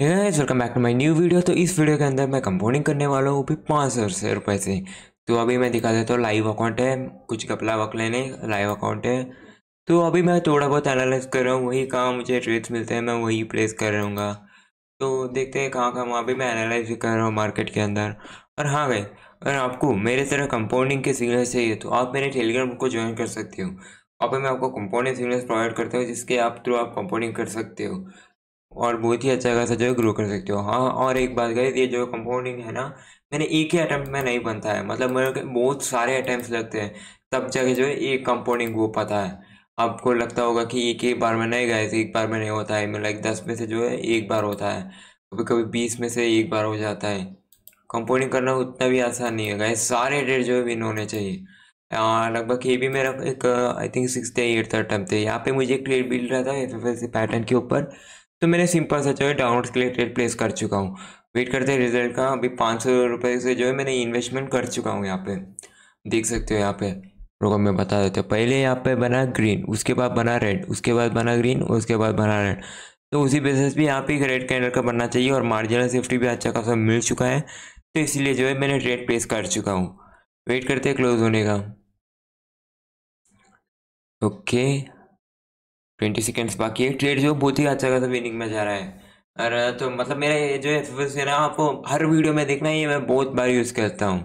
Welcome back to my new video तो इस video के अंदर मैं कंपाउंडिंग करने वाला हूँ वो भी पाँच सौ से रुपये से तो अभी मैं दिखा देता हूँ लाइव अकाउंट है कुछ कपला वक लेने लाइव अकाउंट है तो अभी मैं थोड़ा बहुत एनालाइज कर रहा हूँ वही कहाँ मुझे ट्रेड्स मिलते हैं मैं वही प्लेस कर रहूँगा तो देखते हैं कहाँ कहाँ वहाँ मैं एनालाइज भी कर रहा हूँ मार्केट के अंदर और हाँ गए अगर आपको मेरे तरह कंपाउंडिंग के सिग्नल चाहिए तो आप मेरे टेलीग्राम को ज्वाइन कर सकते हो वहाँ पर मैं आपको कंपाउंडिंग सिग्नल्स प्रोवाइड करता हूँ जिसके आप थ्रू आप कंपाउंडिंग कर सकते हो और बहुत ही अच्छा खासा जो है ग्रो कर सकते हो हाँ और एक बात करें ये जो कंपाउंडिंग है ना मैंने एक ही अटैम्प्ट में नहीं बनता है मतलब मेरे बहुत सारे अटैम्प्ट लगते हैं तब जाके जो है एक कंपाउंडिंग हो पाता है आपको लगता होगा कि एक ही बार में नहीं गए एक बार में नहीं होता है मैं मतलब लाइक दस में से जो है एक बार होता है कभी कभी बीस में से एक बार हो जाता है कंपाउंडिंग करना उतना भी आसान नहीं है गए सारे डेट जो है विन होने चाहिए हाँ, लगभग ये भी मेरा एक आई थिंक सिक्स या अटैम्प्ट है यहाँ पे मुझे एक ट्रेड मिल रहा था F F L C pattern के ऊपर तो मैंने सिंपल सा जो है डाउनलोड के लिए ट्रेड प्लेस कर चुका हूँ वेट करते हैं रिजल्ट का अभी पाँच सौ रुपये से जो है मैंने इन्वेस्टमेंट कर चुका हूँ यहाँ पे देख सकते हो यहाँ पे रोको मैं बता देते पहले यहाँ पे बना ग्रीन उसके बाद बना रेड उसके बाद बना ग्रीन और उसके बाद बना रेड तो उसी बेसिस भी यहाँ पे एक रेड कैंडल का बनना चाहिए और मार्जिनल सेफ्टी भी अच्छा खासा मिल चुका है तो इसीलिए जो है मैंने ट्रेड प्लेस कर चुका हूँ वेट करते हैं क्लोज होने का ओके ट्वेंटी सेकेंड्स बाकी है ट्रेड जो बहुत ही अच्छा खासा विनिंग में जा रहा है और तो मतलब मेरा ये जो है ना आपको हर वीडियो में देखना ये मैं बहुत बार यूज़ करता हूँ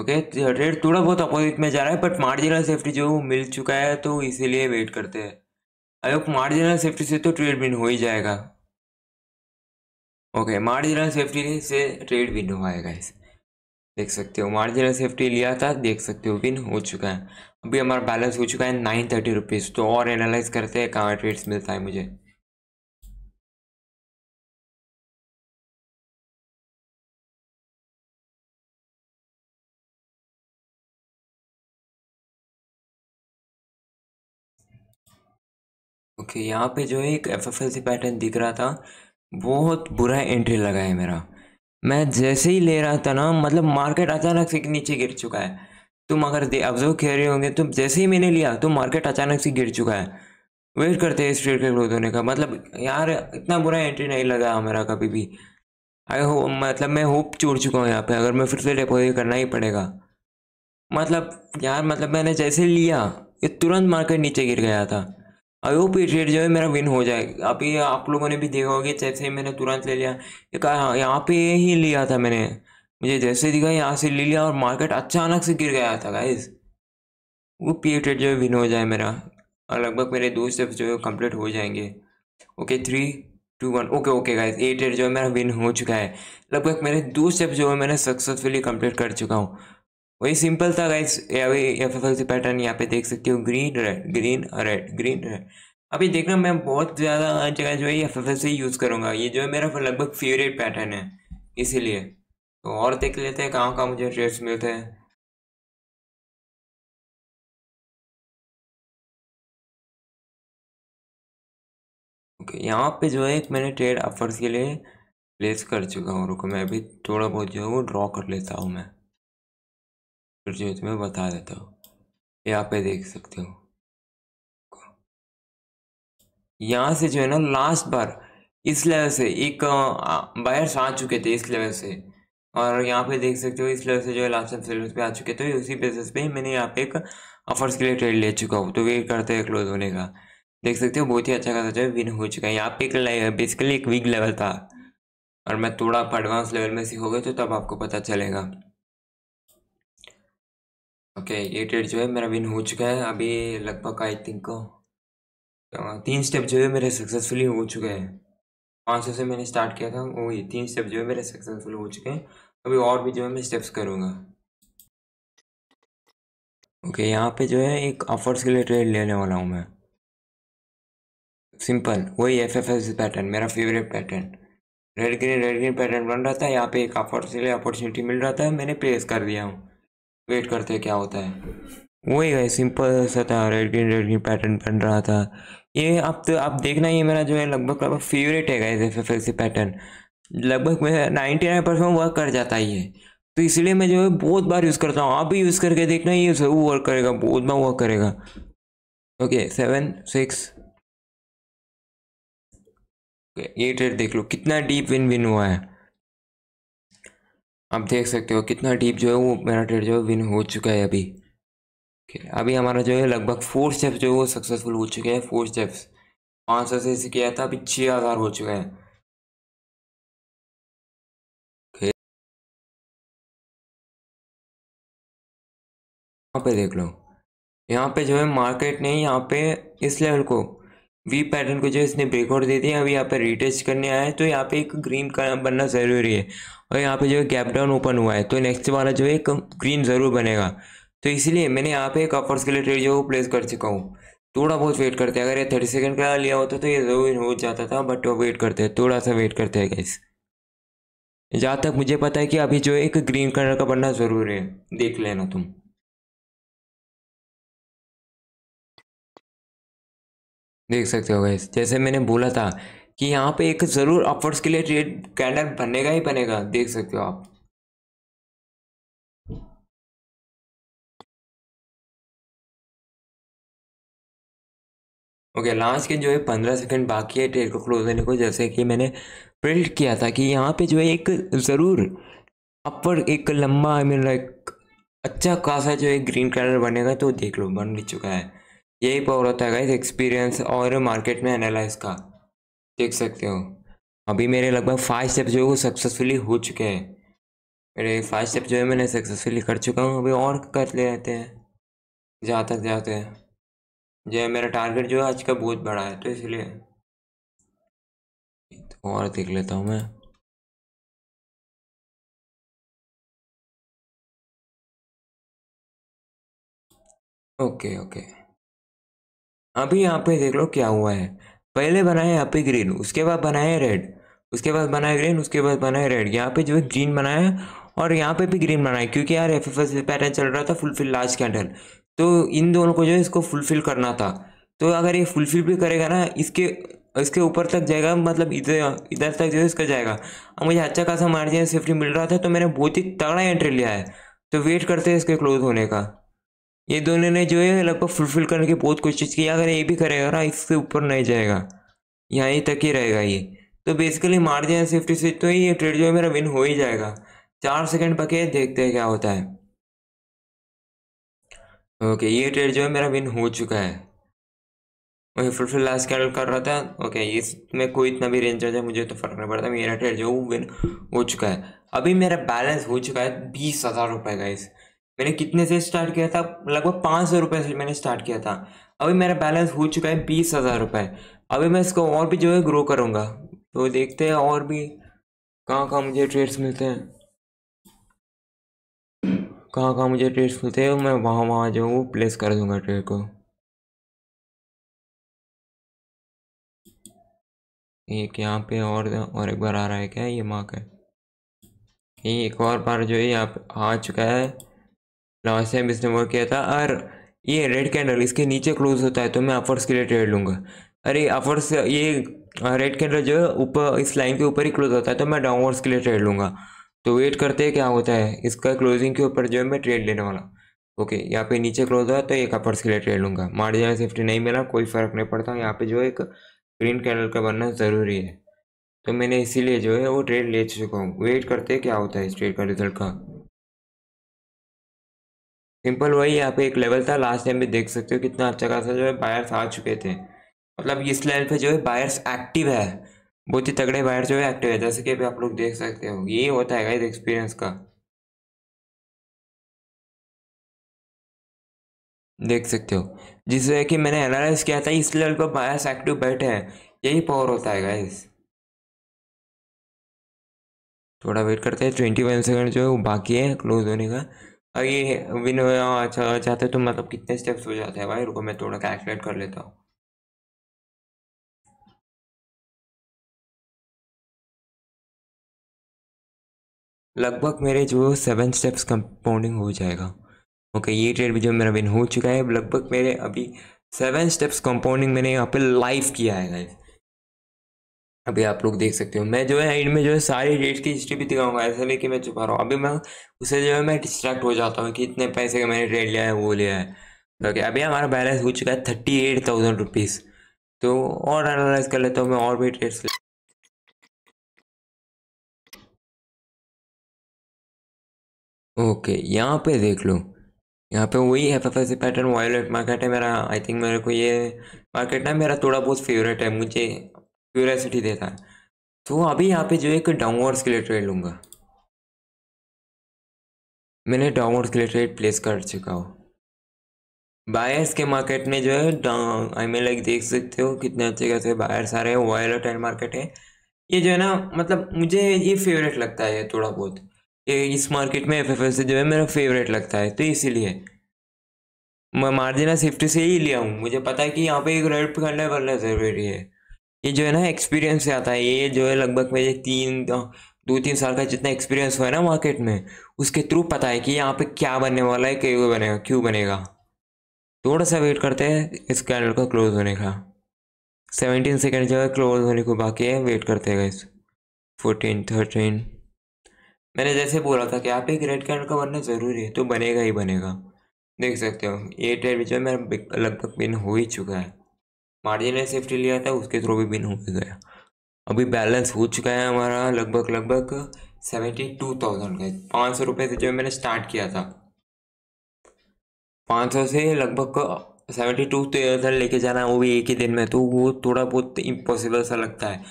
ओके ट्रेड तो थोड़ा बहुत अपोजिट में जा रहा है बट मार्जिनल सेफ्टी जो मिल चुका है तो इसीलिए वेट करते हैं आई मार्जिनल सेफ्टी से तो ट्रेड विन हो ही जाएगा ओके मार्जिनल सेफ्टी से ट्रेड विन हो आएगा देख सकते हो मार्जिनल सेफ्टी लिया था देख सकते हो विन हो चुका है अभी हमारा बैलेंस हो चुका है नाइन थर्टी रुपीज़ तो और एनालाइज करते हैं कहाँ ट्रेड्स मिलता है मुझे ओके okay, यहाँ पे जो है एक F F L C pattern दिख रहा था बहुत बुरा एंट्री लगा है मेरा मैं जैसे ही ले रहा था ना मतलब मार्केट अचानक से नीचे गिर चुका है तुम अगर ऑब्जर्व कह रहे होंगे तो जैसे ही मैंने लिया तो मार्केट अचानक से गिर चुका है वेट करते हैं इस ट्रेड के ग्रोथ होने का मतलब यार इतना बुरा एंट्री नहीं लगा हमारा कभी भी आई हो मतलब मैं होप छोड़ चुका हूँ यहाँ पे अगर मैं फिर से डिपोजिट करना ही पड़ेगा मतलब यार मतलब मैंने जैसे लिया ये तुरंत मार्केट नीचे गिर गया था आई होप ये ट्रेड जो है मेरा विन हो जाए अभी आप लोगों ने भी देखा होगा जैसे ही मैंने तुरंत ले लिया हाँ, यहाँ पे ही लिया था मैंने मुझे जैसे दिखा यहाँ से ले लिया और मार्केट अचानक से गिर गया था गाइज वो पी ट्रेड जो है विन हो जाए मेरा और लगभग मेरे दो स्टेप जो है कंप्लीट हो जाएंगे okay three two one okay okay guys a trade जो है मेरा विन हो चुका है लगभग मेरे दो स्टेप जो है मैंने सक्सेसफुली कंप्लीट कर चुका हूँ वही सिंपल था गाइज अभी F F L C pattern यहाँ पे देख सकते हो green red green red green red अभी देखना मैं बहुत ज़्यादा जगह जो है F F L C use करूँगा ये जो है मेरा लगभग फेवरेट पैटर्न है इसीलिए तो और देख लेते हैं कहाँ कहाँ मुझे ट्रेड्स मिलते हैं ओके यहाँ पे जो है एक मैंने ट्रेड अफर्स के लिए प्लेस कर चुका हूँ रुको मैं अभी थोड़ा बहुत जो है वो ड्रॉ कर लेता हूँ मैं फिर जो तुम्हें बता देता हूँ यहाँ पे देख सकते हो यहाँ से जो है ना लास्ट बार इस लेवल से एक बायर्स आ चुके थे इस लेवल से और यहाँ पे देख सकते हो इस लेवल से जो है लास्ट टाइम सेल्स पे आ चुके तो उसी बेसिस पे मैंने यहाँ पे एक ऑफर्स के लिए ट्रेड ले चुका हूँ तो वेट करते हैं क्लोज होने का देख सकते हो बहुत ही अच्छा खासा जो है विन हो चुका है यहाँ पे एक बेसिकली एक वीक लेवल था और मैं थोड़ा आप एडवांस लेवल में सीखोगे तो तब आपको पता चलेगा ओके ये ट्रेड जो है मेरा विन हो चुका है अभी लगभग आई थिंक तीन स्टेप जो है मेरे सक्सेसफुली हो चुके हैं पाँच सौ से मैंने स्टार्ट किया था वो ये तीन स्टेप जो है मेरे सक्सेसफुल हो चुके हैं अभी और भी जो है मैं स्टेप्स करूँगा ओके यहाँ पे जो है एक ऑफर्स के लिए ट्रेड लेने वाला हूँ मैं सिंपल वही एफ एफ एस पैटर्न मेरा favourite pattern red green red green pattern बन रहा था यहाँ पे एक अफर्स के लिए अपॉर्चुनिटी मिल रहा था मैंने प्लेस कर दिया हूँ वेट करते क्या होता है वही है सिंपल सा था red green red green pattern बन रहा था ये आप तो आप देखना ये मेरा जो है लगभग लगभग फेवरेट है गाइस एफ एफ पैटर्न लगभग मैं नाइन्टी नाइन परसेंट वर्क कर जाता है ये तो इसलिए मैं जो है बहुत बार यूज़ करता हूँ आप भी यूज़ करके देखना ये वो वर्क करेगा बहुत बार वर्क करेगा ओके सेवन सिक्स ये ट्रेड देख लो कितना डीप विन विन हुआ है आप देख सकते हो कितना डीप जो है वो मेरा ट्रेड जो है विन हो चुका है अभी ठीक है अभी हमारा जो है लगभग फोर स्टेप्स जो है वो सक्सेसफुल हो चुके हैं फोर स्टेप्स पाँच सौ से इसे किया था अभी छः हज़ार हो चुका है यहाँ पे देख लो यहाँ पे जो है मार्केट ने यहाँ पे इस लेवल को वी पैटर्न को जो इसने ब्रेकआउट दे दिया अभी यहाँ पे रिटेस्ट करने आया है तो यहाँ पे एक ग्रीन बनना ज़रूरी है और यहाँ पे जो है गैप डाउन ओपन हुआ है तो नेक्स्ट वाला जो है ग्रीन ज़रूर बनेगा तो इसलिए मैंने यहाँ पे एक ऑफर्स के लिए ट्रेड जो प्लेस कर चुका हूँ थोड़ा बहुत वेट करते हैं अगर ये थर्टी सेकेंड का लिया होता तो ये जरूर हो जाता था बट वो वेट करते हैं थोड़ा सा वेट करते हैं गैस जहाँ तक मुझे पता है कि अभी जो एक ग्रीन कलर का बनना ज़रूरी है देख लेना तुम देख सकते हो गैस जैसे मैंने बोला था कि यहाँ पे एक ज़रूर अपवर्ड्स के लिए ट्रेड कैंडल बनेगा ही बनेगा देख सकते हो आप ओके लास्ट के जो है पंद्रह सेकंड बाकी है ट्रेड को क्लोज होने को जैसे कि मैंने प्रिंट किया था कि यहाँ पे जो है एक ज़रूर अपर एक लंबा आई मीन लाइक अच्छा खासा जो है ग्रीन कलर बनेगा तो देख लो बन भी चुका है यही पावर होता है एक्सपीरियंस और मार्केट में एनालाइज का देख सकते हो अभी मेरे लगभग फाइव स्टेप जो है वो सक्सेसफुली हो चुके हैं मेरे फाइव स्टेप जो है मैंने सक्सेसफुली कर चुका हूँ अभी और कर ले रहते हैं जहाँ तक जाते हैं जो मेरा टारगेट जो है आज का बहुत बड़ा है तो इसलिए तो और देख लेता हूँ मैं ओके ओके अभी यहाँ पे देख लो क्या हुआ है पहले बनाए यहाँ पे ग्रीन उसके बाद बनाए रेड उसके बाद बनाए ग्रीन उसके बाद बनाए रेड यहाँ पे जो है ग्रीन बनाया और यहाँ पे भी ग्रीन बनाया क्योंकि यार एफ एफ एस पैटर्न चल रहा था फुलफिल लास्ट कैंडल तो इन दोनों को जो है इसको फुलफिल करना था तो अगर ये फुलफिल भी करेगा ना इसके इसके ऊपर तक जाएगा मतलब इधर इधर तक जो है इसका जाएगा अब मुझे अच्छा खासा मार्जिन सेफ्टी मिल रहा था तो मैंने बहुत ही तगड़ा एंट्री लिया है तो वेट करते हैं इसके क्लोज होने का ये दोनों ने जो है लगभग फुलफिल करने की बहुत कोशिश की अगर ये भी करेगा ना इसके ऊपर नहीं जाएगा यहाँ तक ही रहेगा ये तो बेसिकली मार्जिन सेफ्टी से तो ये ट्रेड जो है मेरा विन हो ही जाएगा चार सेकेंड पके देखते हैं क्या होता है ओके ये ट्रेड जो है मेरा विन हो चुका है वही फुलफिल लास्ट कैंडल कर रहा था ओके इसमें कोई इतना भी रेंज है मुझे तो फर्क नहीं पड़ता मेरा ट्रेड जो विन हो चुका है अभी मेरा बैलेंस हो चुका है बीस हज़ार रुपये का इस मैंने कितने से स्टार्ट किया था लगभग पाँच सौ रुपये से मैंने स्टार्ट किया था अभी मेरा बैलेंस हो चुका है बीस हज़ार रुपये अभी मैं इसको और भी जो है ग्रो करूँगा तो देखते हैं और भी कहाँ कहाँ मुझे ट्रेड्स मिलते हैं कहाँ कहाँ मुझे ट्रेड्स मिलते हैं मैं वहाँ वहाँ जो हूँ प्लेस कर दूँगा ट्रेड को एक यहाँ पे और और एक बार आ रहा है क्या ये माँ का ये एक और बार जो है यहाँ आ चुका है लास्ट टाइम इसने वो किया था और ये रेड कैंडल इसके नीचे क्लोज होता है तो मैं अफर्स के लिए ट्रेड लूँगा अरे अफर्स ये रेड कैंडल जो है ऊपर इस लाइन के ऊपर ही क्लोज होता है तो मैं डाउनवर्ड्स के लिए ट्रेड लूँगा तो वेट करते क्या होता है इसका क्लोजिंग के ऊपर जो है मैं ट्रेड लेने वाला ओके यहाँ पे नीचे क्लोज हुआ तो एक अपर्स के लिए ट्रेड लूंगा मार्जिनल सेफ्टी नहीं मिला कोई फ़र्क नहीं पड़ता यहाँ पे जो एक ग्रीन कैंडल का बनना ज़रूरी है तो मैंने इसीलिए जो है वो ट्रेड ले चुका हूँ वेट करते क्या होता है इस ट्रेड का रिजल्ट का सिंपल वही यहाँ पे एक लेवल था लास्ट टाइम भी देख सकते हो कितना अच्छा खासा जो है बायर्स आ चुके थे मतलब इस लेवल पे जो है बायर्स एक्टिव है बहुत ही तगड़े वायर जो है एक्टिव है जैसे कि अभी आप लोग देख सकते हो ये होता है गाइस एक्सपीरियंस का देख सकते हो जिससे कि मैंने एनालाइज किया था इस लेवल पर बायस एक्टिव बैठे हैं यही पावर होता है गाइस थोड़ा वेट करते हैं ट्वेंटी वन सेकेंड जो है वो बाकी है क्लोज होने का और ये विन अच्छा चाहते तो मतलब कितने स्टेप्स हो जाते हैं भाई रुको मैं थोड़ा कैलकुलेट कर लेता हूँ लगभग मेरे जो सेवन स्टेप्स कंपाउंडिंग हो जाएगा ओके ये ट्रेड भी जो मेरा विन हो चुका है लगभग मेरे अभी सेवन स्टेप्स कंपाउंडिंग मैंने यहाँ पे लाइव किया है गाइस अभी आप लोग देख सकते हो मैं जो है एंड में जो है सारी रेट की हिस्ट्री भी दिखाऊंगा ऐसा नहीं कि मैं छुपा रहा हूँ अभी मैं उसे जो है मैं डिस्ट्रैक्ट हो जाता हूँ कि इतने पैसे का मैंने ट्रेड लिया है वो लिया है ओके अभी हमारा बैलेंस हो चुका है थर्टी एट थाउजेंड रुपीज़ तो और एनालाइज कर लेता हूँ मैं और भी ट्रेड्स ओके यहाँ पे देख लो यहाँ पे वही F F pattern violet market है मेरा आई थिंक मेरे को ये मार्केट ना मेरा थोड़ा बहुत फेवरेट है मुझे क्यूरियासिटी देता है तो अभी यहाँ पे जो एक डाउनवर्ड्स के लिए ट्रेड लूँगा मैंने डाउनवर्ड्स के लिए ट्रेड प्लेस कर चुका हूँ बायर्स के मार्केट में जो है आई मीन लाइक देख सकते हो कितने अच्छे कैसे बायर्स आ रहे हैं वायलेट एंड मार्केट है ये जो है ना मतलब मुझे ये फेवरेट लगता है थोड़ा बहुत ये इस मार्केट में एफ एफ एल से जो है मेरा फेवरेट लगता है तो इसीलिए मैं मार्जिना सेफ्टी से ही लिया हूँ मुझे पता है कि यहाँ पे एक रेड पकड़ना पड़ना जरूरी है ये जो है ना एक्सपीरियंस से आता है ये जो है लगभग मेरे तीन दो तीन साल का जितना एक्सपीरियंस हुआ है ना मार्केट में उसके थ्रू पता है कि यहाँ पे क्या बनने वाला है क्यों बनेगा क्यों बनेगा थोड़ा सा वेट करते हैं इस कैंडल का क्लोज होने का सेवनटीन सेकेंड जो है क्लोज होने को बाकी है वेट करते हैं इस फोर्टीन थर्टीन मैंने जैसे बोला था कि आप एक रेड कार्ड का बनना ज़रूरी है तो बनेगा ही बनेगा देख सकते हो ये ट्रेड बीच में मेरा लगभग बिन हो ही चुका है मार्जिन ने सेफ्टी लिया था उसके थ्रू भी बिन हो ही गया अभी बैलेंस हो चुका है हमारा लगभग लगभग सेवेंटी टू थाउजेंड का पाँच सौ रुपये से जो मैंने स्टार्ट किया था पाँच सौ से लगभग सेवेंटी टू थाउजेंड लेके जाना है वो भी एक ही दिन में तो वो थोड़ा बहुत इम्पॉसिबल सा लगता है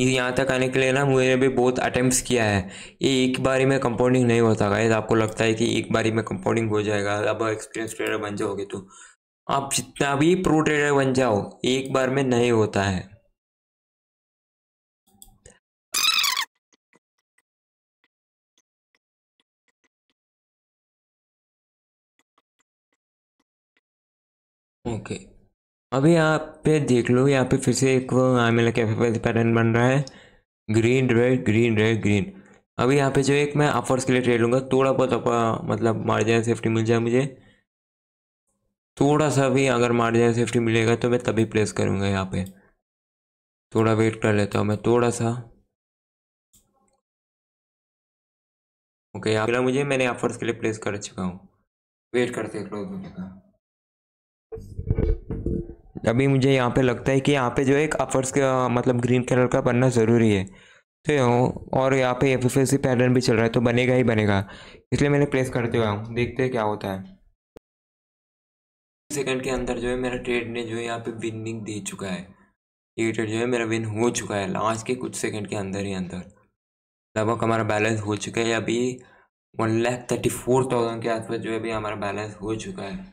यहाँ तक आने के लिए ना मैंने भी बहुत अटैम्प्ट किया है ये एक बारी में कंपाउंडिंग नहीं होता गाइज आपको लगता है कि एक बारी में कंपाउंडिंग हो जाएगा अब एक्सपीरियंस ट्रेडर बन जाओगे तो आप जितना भी प्रो ट्रेडर बन जाओ एक बार में नहीं होता है ओके okay. अभी आप पे देख लो यहाँ पे फिर से एक मेला कैफे पैटर्न बन रहा है green red green red green अभी यहाँ पे जो एक मैं अफर्स के लिए ट्रेड लूँगा थोड़ा बहुत अपा मतलब मार्जिन सेफ्टी मिल जाए मुझे थोड़ा सा भी अगर मार्जिन सेफ्टी मिलेगा तो मैं तभी प्लेस करूँगा यहाँ पे थोड़ा वेट कर लेता हूँ मैं थोड़ा सा ओके यहाँ पे मुझे मैंने ऑफर्स के लिए प्लेस कर चुका हूँ वेट करते क्लोज होने का अभी मुझे यहाँ पे लगता है कि यहाँ पे जो है एक अपर्स का मतलब ग्रीन कलर का बनना ज़रूरी है तो और यहाँ पे एफ एफ पैटर्न भी चल रहा है तो बनेगा ही बनेगा इसलिए मैंने प्रेस करते हुआ हूँ देखते हैं क्या होता है सेकंड के अंदर जो है मेरा ट्रेड ने जो है यहाँ पे विनिंग दे चुका है ये ट्रेड जो है मेरा विन हो चुका है लास्ट के कुछ सेकंड के अंदर ही अंदर लगभग हमारा बैलेंस हो चुका है अभी one lakh thirty four thousand के आसपास जो है अभी हमारा बैलेंस हो चुका है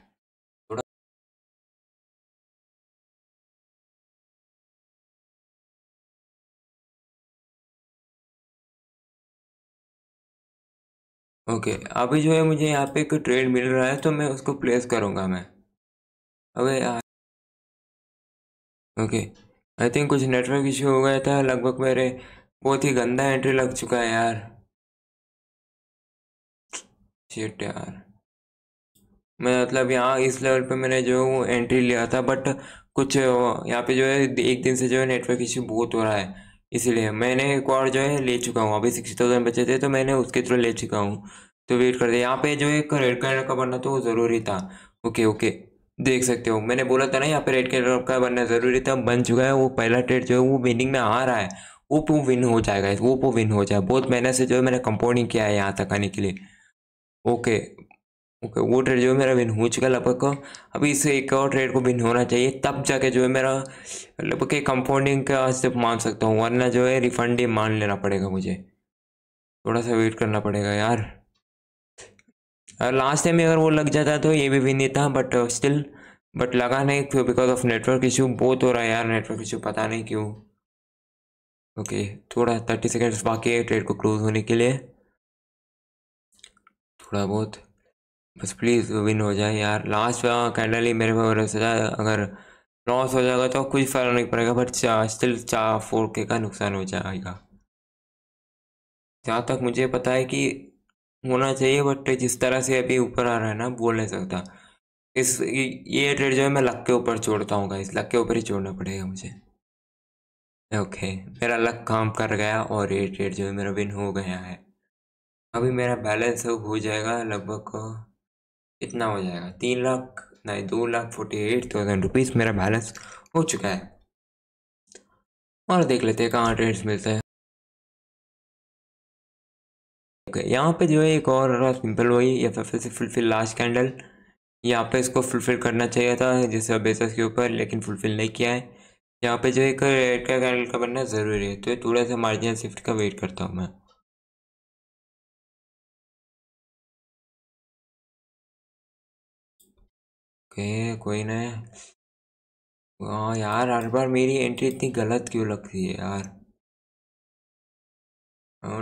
ओके अभी जो है मुझे यहाँ पे एक ट्रेड मिल रहा है तो मैं उसको प्लेस करूँगा मैं अबे ओके आई थिंक कुछ नेटवर्क इशू हो गया था लगभग मेरे बहुत ही गंदा एंट्री लग चुका है यार शिट यार मैं मतलब यहाँ इस लेवल पे मैंने जो एंट्री लिया था बट कुछ यहाँ पे जो है एक दिन से जो है नेटवर्क इश्यू बहुत हो रहा है इसीलिए मैंने एक और जो है ले चुका हूँ अभी सिक्सटी थाउजेंड बचे थे तो मैंने उसके थ्रू ले चुका हूँ तो वेट कर दे यहाँ पे जो है रेड कलर का बनना तो वो ज़रूरी था ओके ओके देख सकते हो मैंने बोला था ना यहाँ पे रेड कलर का बनना ज़रूरी था बन चुका है वो पहला ट्रेड जो है वो विनिंग में आ रहा है पो विन तो हो जाएगा पो विन तो हो जाए बहुत मेहनत से जो है मैंने कंपाउंडिंग किया है यहाँ तक आने के लिए ओके ओके वो ट्रेड जो है मेरा विन हो चुका है लगभग अभी इस एक और ट्रेड को विन होना चाहिए तब जाके जो है मेरा लगभग के कंपाउंडिंग का स्टेप मान सकता हूँ वरना जो है रिफंड ही मान लेना पड़ेगा मुझे थोड़ा सा वेट करना पड़ेगा यार और लास्ट टाइम अगर वो लग जाता तो ये भी विन नहीं था बट स्टिल बट लगा नहीं क्यों बिकॉज ऑफ नेटवर्क इशू बहुत हो रहा है यार नेटवर्क इशू पता नहीं क्यों ओके थोड़ा थर्टी सेकेंड्स बाकी है ट्रेड को क्लोज होने के लिए थोड़ा बहुत बस प्लीज़ विन हो जाए यार लास्ट कैंडल ही मेरे भरोसे जाए अगर लॉस हो जाएगा तो कुछ फर्क नहीं पड़ेगा बट स्टिल चार फोर के का नुकसान हो जाएगा जहाँ तक मुझे पता है कि होना चाहिए बट जिस तरह से अभी ऊपर आ रहा है ना बोल नहीं सकता इस ये ट्रेड जो है मैं लक के ऊपर छोड़ता हूँ इस लक के ऊपर ही छोड़ना पड़ेगा मुझे ओके मेरा लक काम कर गया और ये ट्रेड जो है मेरा विन हो गया है अभी मेरा बैलेंस हो जाएगा लगभग कितना हो जाएगा तीन लाख नहीं दो lakh forty eight thousand rupees मेरा बैलेंस हो चुका है और देख लेते हैं कहाँ ट्रेड्स मिलते हैं यहाँ पे जो है एक और रहा सिंपल वही या तो फिर से फुलफिल लास्ट कैंडल यहाँ पे इसको फुलफिल करना चाहिए था जैसे बेसस के ऊपर लेकिन फुलफिल नहीं किया है यहाँ पे जो एक रेड का कैंडल का बनना ज़रूरी है तो थोड़ा सा मार्जिन शिफ्ट का वेट करता हूँ मैं ओके कोई नहीं हाँ यार हर बार मेरी एंट्री इतनी गलत क्यों लगती है यार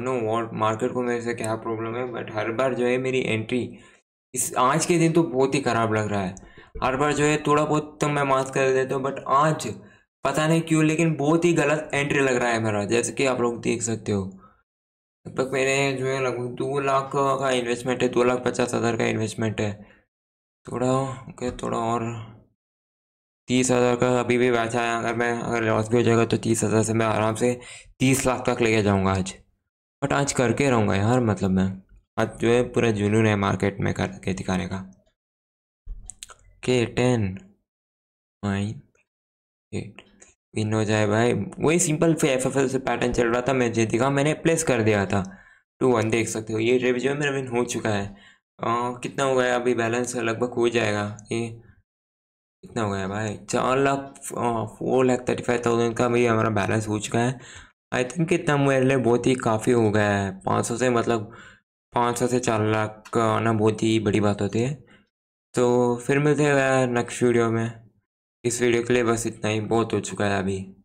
नो वॉट मार्केट को मेरे से क्या प्रॉब्लम है बट हर बार जो है मेरी एंट्री इस आज के दिन तो बहुत ही ख़राब लग रहा है हर बार जो है थोड़ा बहुत तो मैं मास्क कर देता हूँ बट आज पता नहीं क्यों लेकिन बहुत ही गलत एंट्री लग रहा है मेरा जैसे कि आप लोग देख सकते हो लगभग तक मेरे जो है लगभग दो लाख का इन्वेस्टमेंट है दो लाख पचास हज़ार का इन्वेस्टमेंट है थोड़ा ओके थोड़ा और तीस हज़ार का अभी भी वैसा है अगर मैं अगर लॉस भी हो जाएगा तो तीस हज़ार से मैं आराम से तीस लाख तक लेके जाऊँगा आज बट आज करके रहूँगा यार मतलब मैं आज जो है पूरा जुनून है मार्केट में करके दिखाने का के टेन नाइन एट विन हो जाए भाई वही सिंपल फिर F F L C pattern चल रहा था मैं जे दिखा मैंने प्लेस कर दिया था टू वन देख सकते हो ये ट्रेप जो है मेरा विन हो चुका है कितना हो गया अभी बैलेंस लगभग हो जाएगा ये कितना हो गया भाई चार lakh four lakh thirty five thousand का भी हमारा बैलेंस हो चुका है आई थिंक इतना मेरे लिए बहुत ही काफ़ी हो गया है पाँच सौ से मतलब पाँच सौ से चार लाख का आना बहुत ही बड़ी बात होती है तो फिर मिलते हैं नेक्स्ट वीडियो में इस वीडियो के लिए बस इतना ही बहुत हो चुका है अभी